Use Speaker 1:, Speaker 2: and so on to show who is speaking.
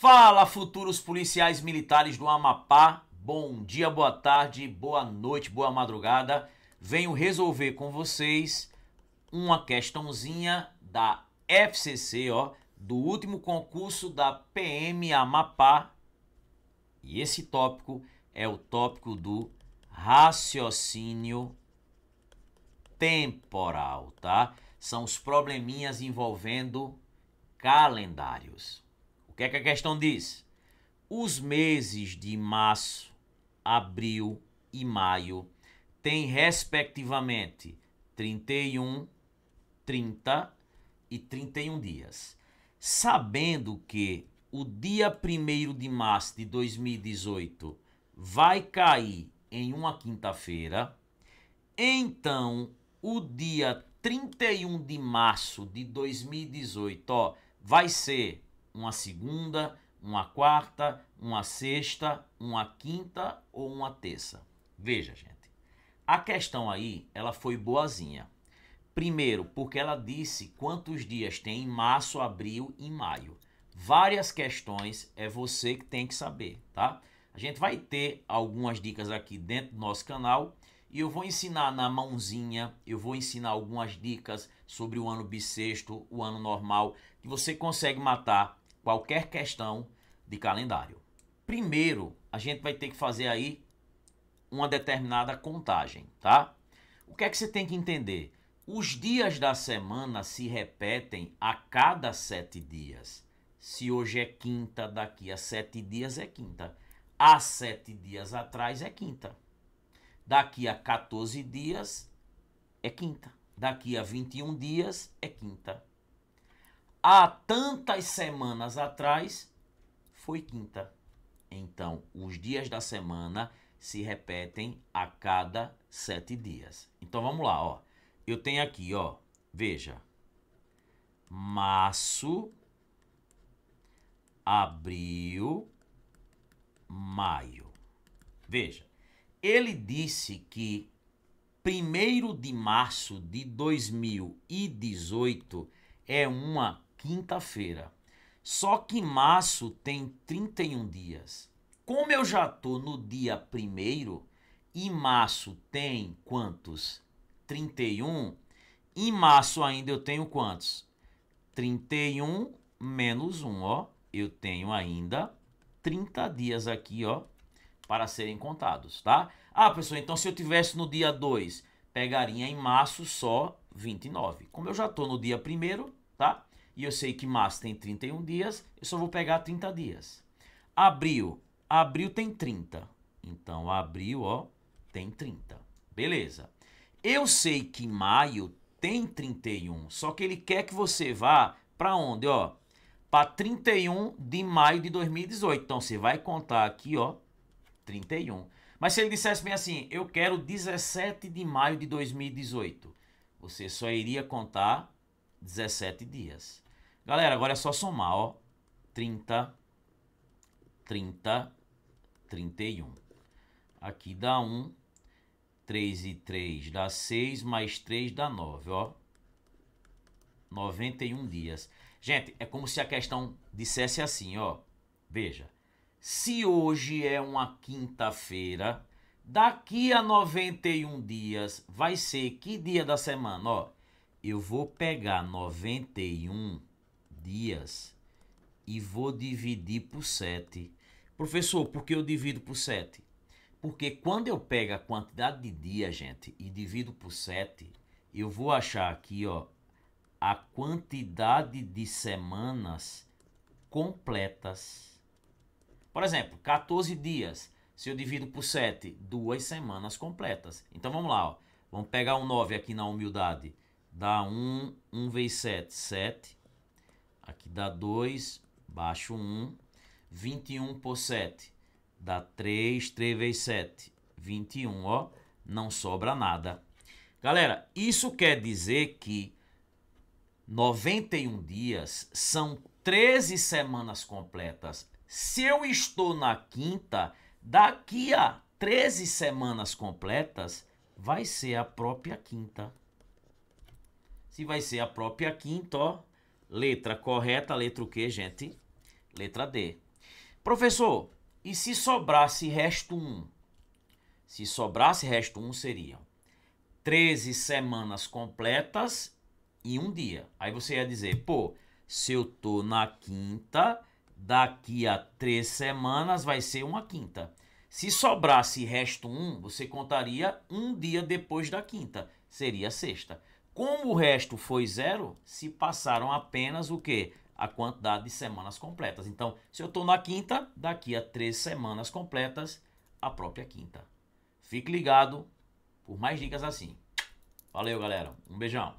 Speaker 1: Fala, futuros policiais militares do Amapá. Bom dia, boa tarde, boa noite, boa madrugada. Venho resolver com vocês uma questãozinha da FCC, ó, do último concurso da PM Amapá. E esse tópico é o tópico do raciocínio temporal, tá? São os probleminhas envolvendo calendários que é que a questão diz? Os meses de março, abril e maio têm, respectivamente, 31, 30 e 31 dias. Sabendo que o dia 1 de março de 2018 vai cair em uma quinta-feira, então o dia 31 de março de 2018 ó, vai ser uma segunda, uma quarta, uma sexta, uma quinta ou uma terça. Veja, gente. A questão aí, ela foi boazinha. Primeiro, porque ela disse quantos dias tem em março, abril e maio. Várias questões é você que tem que saber, tá? A gente vai ter algumas dicas aqui dentro do nosso canal e eu vou ensinar na mãozinha, eu vou ensinar algumas dicas sobre o ano bissexto, o ano normal, que você consegue matar qualquer questão de calendário. Primeiro, a gente vai ter que fazer aí uma determinada contagem, tá? O que é que você tem que entender? Os dias da semana se repetem a cada sete dias. Se hoje é quinta, daqui a sete dias é quinta. Há sete dias atrás é quinta. Daqui a 14 dias é quinta. Daqui a 21 dias é quinta. Há tantas semanas atrás foi quinta. Então, os dias da semana se repetem a cada sete dias. Então vamos lá, ó. Eu tenho aqui, ó, veja. Março, abril, maio. Veja ele disse que 1 de março de 2018 é uma quinta-feira. Só que março tem 31 dias. Como eu já tô no dia 1 e março tem quantos? 31. Em março ainda eu tenho quantos? 31 menos 1, ó. Eu tenho ainda 30 dias aqui, ó para serem contados, tá? Ah, pessoal, então se eu tivesse no dia 2, pegaria em março só 29. Como eu já tô no dia 1, tá? E eu sei que março tem 31 dias, eu só vou pegar 30 dias. Abril, abril tem 30. Então abril, ó, tem 30. Beleza. Eu sei que maio tem 31, só que ele quer que você vá para onde, ó? Para 31 de maio de 2018. Então você vai contar aqui, ó, 31. Mas se ele dissesse bem assim, eu quero 17 de maio de 2018, você só iria contar 17 dias. Galera, agora é só somar, ó. 30, 30, 31. Aqui dá 1, 3 e 3 dá 6, mais 3 dá 9, ó. 91 dias. Gente, é como se a questão dissesse assim, ó. Veja, se hoje é uma quinta-feira, daqui a 91 dias vai ser que dia da semana? Ó, eu vou pegar 91 dias e vou dividir por 7. Professor, por que eu divido por 7? Porque quando eu pego a quantidade de dias, gente, e divido por 7, eu vou achar aqui, ó, a quantidade de semanas completas. Por exemplo, 14 dias, se eu divido por 7, duas semanas completas. Então vamos lá, ó. vamos pegar um 9 aqui na humildade. Dá 1, 1 vezes 7, 7. Aqui dá 2, baixo 1. 21 por 7 dá 3, 3 vezes 7, 21, ó, não sobra nada. Galera, isso quer dizer que 91 dias são 13 semanas completas. Se eu estou na quinta, daqui a 13 semanas completas, vai ser a própria quinta. Se vai ser a própria quinta, ó, letra correta, letra o quê, gente? Letra D. Professor, e se sobrasse resto 1? Se sobrasse resto 1, seriam 13 semanas completas e um dia. Aí você ia dizer, pô, se eu tô na quinta, daqui a três semanas vai ser uma quinta. Se sobrasse resto um, você contaria um dia depois da quinta, seria sexta. Como o resto foi zero, se passaram apenas o que? A quantidade de semanas completas. Então, se eu estou na quinta, daqui a três semanas completas, a própria quinta. Fique ligado por mais dicas assim. Valeu, galera. Um beijão.